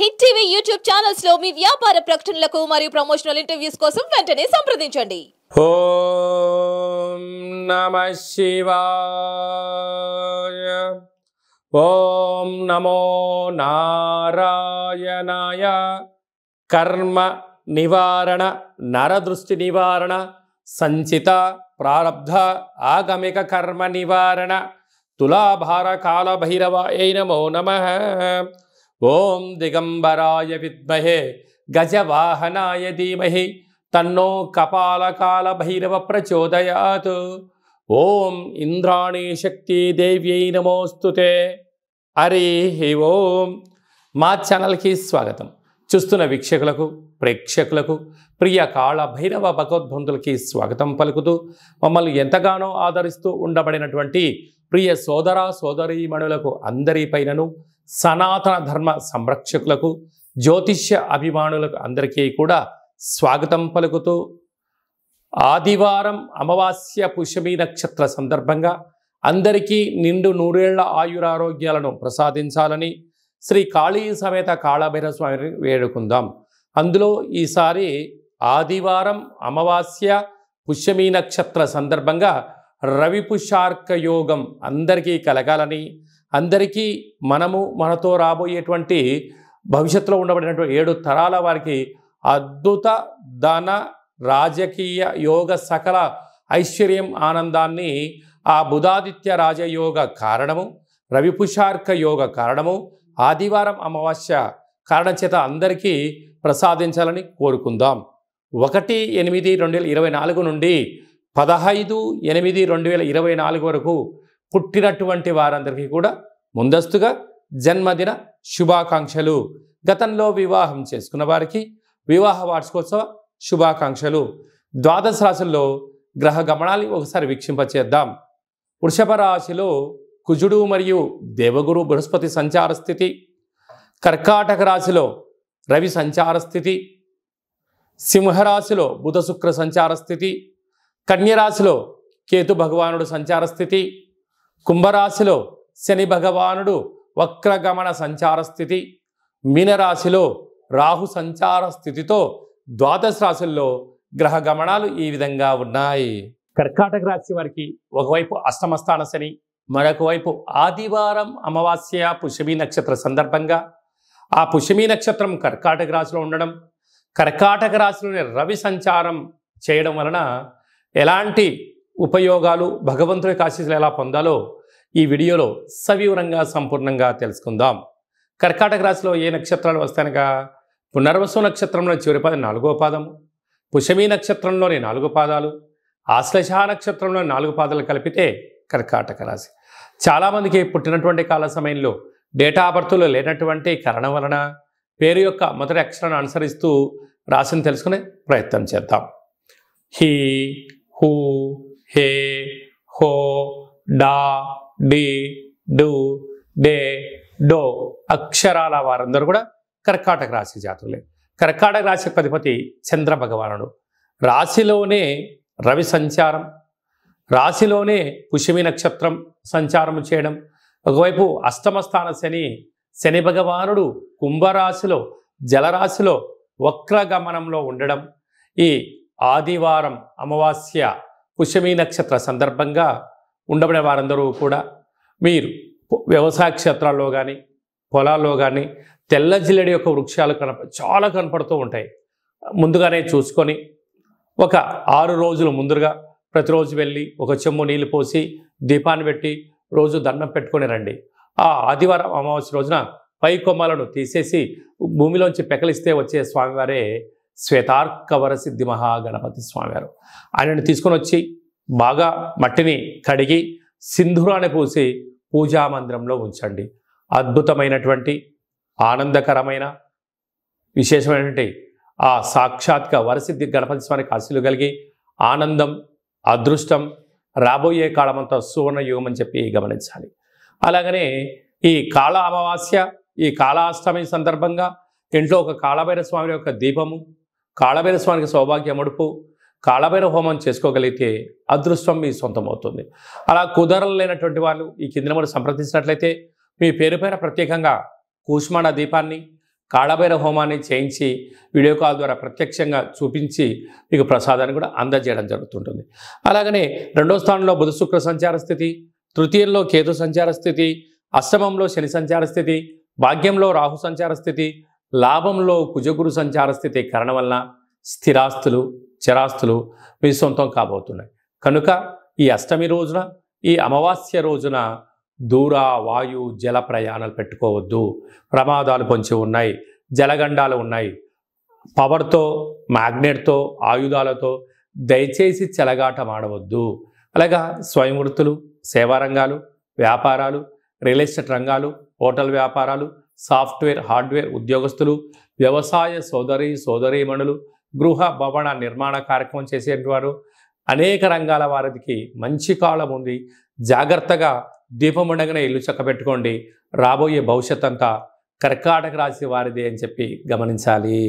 hit TV YouTube channels లో మీ వ్యాపార ప్రకటనలకు మరియు ప్రమోషనల్ ఇంటర్వ్యూస్ కోసం వెంటనే సంప్రదించండి ఓం నమ శివాయ ఓం నమో నారాయణాయ కర్మ నివారణ నరదృష్టి నివారణ సంచిత ప్రారబ్ధ ఆగమిక కర్మ నివారణ తులాభార కాలభైరవాయ నమో నమ ఓం దిగంబరాయ విద్మహే గజవాహనాయ ధీమహి తన్నో కపాలకాల భైరవ ప్రచోదయాత్ ఓం ఇంద్రాణి శక్తి దేవ్యై నమోస్తుతే హి ఓం మా ఛానల్కి స్వాగతం చూస్తున్న వీక్షకులకు ప్రేక్షకులకు ప్రియ కాళ భైరవ భగవద్బంధులకి స్వాగతం పలుకుతూ మమ్మల్ని ఎంతగానో ఆదరిస్తూ ఉండబడినటువంటి ప్రియ సోదర సోదరీమణులకు అందరిపైనను సనాతన ధర్మ సంరక్షకులకు జ్యోతిష్య అభిమానులకు అందరికీ కూడా స్వాగతం పలుకుతూ ఆదివారం అమావాస్య పుష్యమి నక్షత్ర సందర్భంగా అందరికీ నిండు నూరేళ్ల ఆయురారోగ్యాలను ప్రసాదించాలని శ్రీ కాళీ సమేత కాళభైర స్వామిని వేడుకుందాం అందులో ఈసారి ఆదివారం అమావాస్య పుష్యమి నక్షత్ర సందర్భంగా రవిపుషార్క యోగం అందరికీ కలగాలని అందరికీ మనము మనతో రాబోయేటువంటి భవిష్యత్తులో ఉండబడినటువంటి ఏడు తరాల వారికి అద్భుత ధన రాజకీయ యోగ సకల ఐశ్వర్యం ఆనందాన్ని ఆ బుధాదిత్య రాజయోగ కారణము రవిపుషార్క యోగ కారణము ఆదివారం అమావాస్య కారణం చేత అందరికీ ప్రసాదించాలని కోరుకుందాం ఒకటి ఎనిమిది రెండు వేల ఇరవై నాలుగు నుండి పదహైదు ఎనిమిది రెండు వేల ఇరవై నాలుగు వరకు పుట్టినటువంటి వారందరికీ కూడా ముందస్తుగా జన్మదిన శుభాకాంక్షలు గతంలో వివాహం చేసుకున్న వారికి వివాహ వార్షికోత్సవ శుభాకాంక్షలు ద్వాదశ రాశుల్లో గ్రహ గమనాన్ని ఒకసారి వీక్షింపచేద్దాం వృషభ రాశిలో కుజుడు మరియు దేవగురు బృహస్పతి సంచార స్థితి కర్కాటక రాశిలో రవి సంచార స్థితి సింహరాశిలో బుధ శుక్ర సంచార స్థితి కన్యరాశిలో కేతు భగవానుడు సంచార స్థితి కుంభరాశిలో శని భగవానుడు వక్రగమన సంచార స్థితి మీనరాశిలో రాహు సంచార స్థితితో ద్వాదశ రాశుల్లో గ్రహ గమనాలు ఈ విధంగా ఉన్నాయి కర్కాటక రాశి వారికి ఒకవైపు అష్టమస్థాన శని మరొక వైపు ఆదివారం అమావాస్య పుషమి నక్షత్ర సందర్భంగా ఆ పుషమి నక్షత్రం కర్కాటక రాశిలో ఉండడం కర్కాటక రాశిలోని రవి సంచారం చేయడం వలన ఎలాంటి ఉపయోగాలు భగవంతుడి ఆశీస్సులు ఎలా పొందాలో ఈ వీడియోలో సవివరంగా సంపూర్ణంగా తెలుసుకుందాం కర్కాటక రాశిలో ఏ నక్షత్రాలు వస్తాయనగా పునర్వసు నక్షత్రంలో చివరి పాదం నాలుగో పాదము పుషమి నక్షత్రంలోని నాలుగు పాదాలు ఆశ్లేష నక్షత్రంలో నాలుగు పాదాలు కలిపితే కర్కాటక రాశి చాలామందికి పుట్టినటువంటి కాల సమయంలో డేటా బర్త్లో లేనటువంటి కారణం వలన పేరు యొక్క మొదటి అక్షరాన్ని అనుసరిస్తూ రాశిని తెలుసుకునే ప్రయత్నం చేద్దాం హీ హూ హే హో డా డి డు డే డో అక్షరాల వారందరూ కూడా కర్కాటక రాశి జాతులే కర్కాటక రాశి యొక్క అధిపతి చంద్ర భగవానుడు రాశిలోనే రవి సంచారం రాశిలోనే పుష్యమి నక్షత్రం సంచారం చేయడం ఒకవైపు అష్టమస్థాన శని శని భగవానుడు కుంభరాశిలో జలరాశిలో వక్రగమనంలో ఉండడం ఈ ఆదివారం అమావాస్య పుష్యమీ నక్షత్ర సందర్భంగా ఉండబడే వారందరూ కూడా మీరు వ్యవసాయ క్షేత్రాల్లో కానీ పొలాల్లో కానీ తెల్ల జిల్లడి యొక్క వృక్షాలు కనప చాలా కనపడుతూ ఉంటాయి ముందుగానే చూసుకొని ఒక ఆరు రోజులు ముందుగా ప్రతిరోజు వెళ్ళి ఒక చెమ్ము నీళ్ళు పోసి దీపాన్ని పెట్టి రోజు దండం పెట్టుకొని రండి ఆ ఆదివారం అమావాస్య రోజున పై కొమ్మలను తీసేసి భూమిలోంచి పెకలిస్తే వచ్చే స్వామివారే శ్వేతార్కవర సిద్ధి మహాగణపతి స్వామివారు ఆయనను తీసుకొని వచ్చి బాగా మట్టిని కడిగి సింధురాన్ని పూసి పూజా మందిరంలో ఉంచండి అద్భుతమైనటువంటి ఆనందకరమైన విశేషమైనటువంటి ఆ సాక్షాత్గా వరసిద్ధి గణపతి స్వామికి ఆశలు కలిగి ఆనందం అదృష్టం రాబోయే కాలమంతా సువర్ణ యుగం అని చెప్పి గమనించాలి అలాగనే ఈ కాళ అమావాస్య ఈ కాళాష్టమి సందర్భంగా ఇంట్లో ఒక కాళభైర స్వామి యొక్క దీపము కాళభైర స్వామికి అడుపు కాళభైర హోమం చేసుకోగలిగితే అదృష్టం మీ సొంతమవుతుంది అలా కుదరలేనటువంటి వాళ్ళు ఈ కింద మనం సంప్రదించినట్లయితే మీ పేరు పైన ప్రత్యేకంగా కూష్మాణ దీపాన్ని కాళభైర హోమాన్ని చేయించి వీడియో కాల్ ద్వారా ప్రత్యక్షంగా చూపించి మీకు ప్రసాదాన్ని కూడా అందజేయడం జరుగుతుంటుంది అలాగనే రెండో స్థానంలో బుధ శుక్ర సంచార స్థితి తృతీయంలో కేతు సంచార స్థితి అష్టమంలో శని సంచార స్థితి భాగ్యంలో రాహు సంచార స్థితి లాభంలో కుజగురు సంచార స్థితి కరణ వల్ల స్థిరాస్తులు చిరాస్తులు మీ సొంతం కాబోతున్నాయి కనుక ఈ అష్టమి రోజున ఈ అమావాస్య రోజున దూర వాయు జల ప్రయాణాలు పెట్టుకోవద్దు ప్రమాదాలు పొంచి ఉన్నాయి జలగండాలు ఉన్నాయి పవర్తో మ్యాగ్నెట్తో ఆయుధాలతో దయచేసి చెలగాట ఆడవద్దు అలాగా స్వయం వృత్తులు సేవారంగాలు వ్యాపారాలు రియల్ ఎస్టేట్ రంగాలు హోటల్ వ్యాపారాలు సాఫ్ట్వేర్ హార్డ్వేర్ ఉద్యోగస్తులు వ్యవసాయ సోదరి సోదరీమణులు గృహ భవన నిర్మాణ కార్యక్రమం చేసేవారు అనేక రంగాల వారికి మంచి కాలం ఉంది జాగ్రత్తగా దీపం ఇల్లు ఇల్లు చక్కబెట్టుకోండి రాబోయే భవిష్యత్ అంతా కర్కాటక రాశి వారిది అని చెప్పి గమనించాలి